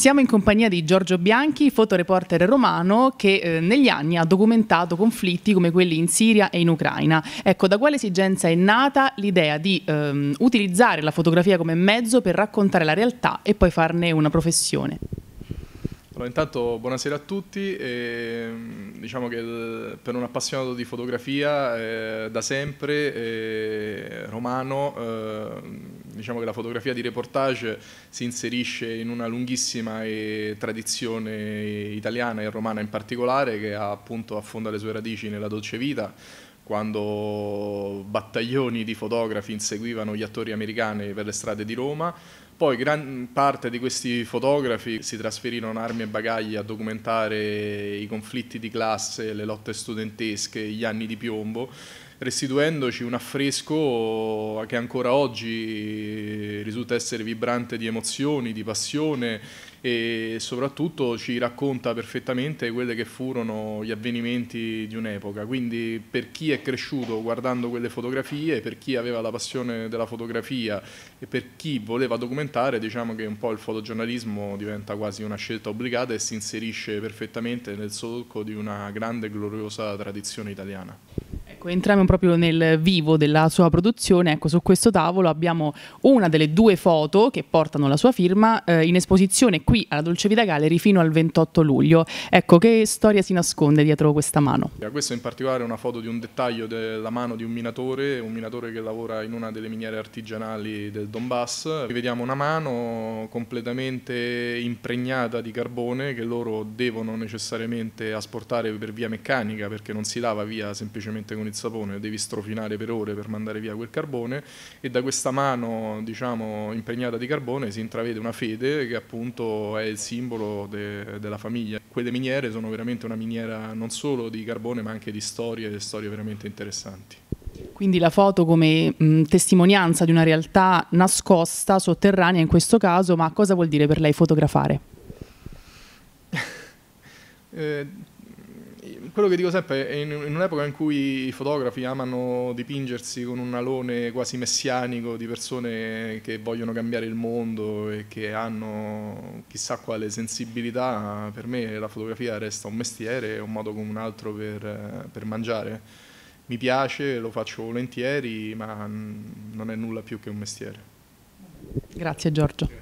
Siamo in compagnia di Giorgio Bianchi, fotoreporter romano che eh, negli anni ha documentato conflitti come quelli in Siria e in Ucraina. Ecco, da quale esigenza è nata l'idea di ehm, utilizzare la fotografia come mezzo per raccontare la realtà e poi farne una professione? Allora, intanto buonasera a tutti, e, ehm, diciamo che eh, per un appassionato di fotografia eh, da sempre, eh, romano, ehm, diciamo che la fotografia di reportage si inserisce in una lunghissima tradizione italiana e romana in particolare che appunto affonda le sue radici nella dolce vita quando battaglioni di fotografi inseguivano gli attori americani per le strade di Roma. Poi gran parte di questi fotografi si trasferirono armi e bagagli a documentare i conflitti di classe, le lotte studentesche, gli anni di piombo restituendoci un affresco che ancora oggi risulta essere vibrante di emozioni, di passione e soprattutto ci racconta perfettamente quelli che furono gli avvenimenti di un'epoca. Quindi per chi è cresciuto guardando quelle fotografie, per chi aveva la passione della fotografia e per chi voleva documentare, diciamo che un po' il fotogiornalismo diventa quasi una scelta obbligata e si inserisce perfettamente nel solco di una grande e gloriosa tradizione italiana. Ecco, entriamo proprio nel vivo della sua produzione. Ecco, su questo tavolo abbiamo una delle due foto che portano la sua firma eh, in esposizione qui alla Dolce Vita Gallery fino al 28 luglio. Ecco, che storia si nasconde dietro questa mano? Yeah, questa in particolare è una foto di un dettaglio della mano di un minatore, un minatore che lavora in una delle miniere artigianali del Donbass. Vediamo una mano completamente impregnata di carbone che loro devono necessariamente asportare per via meccanica perché non si lava via semplicemente con il di sapone, devi strofinare per ore per mandare via quel carbone e da questa mano diciamo, impregnata di carbone si intravede una fede che appunto è il simbolo de, della famiglia. Quelle miniere sono veramente una miniera non solo di carbone ma anche di storie, storie veramente interessanti. Quindi la foto come mh, testimonianza di una realtà nascosta, sotterranea in questo caso, ma cosa vuol dire per lei fotografare? eh, quello che dico sempre è in, in un'epoca in cui i fotografi amano dipingersi con un alone quasi messianico di persone che vogliono cambiare il mondo e che hanno chissà quale sensibilità, per me la fotografia resta un mestiere, un modo come un altro per, per mangiare. Mi piace, lo faccio volentieri, ma non è nulla più che un mestiere. Grazie Giorgio.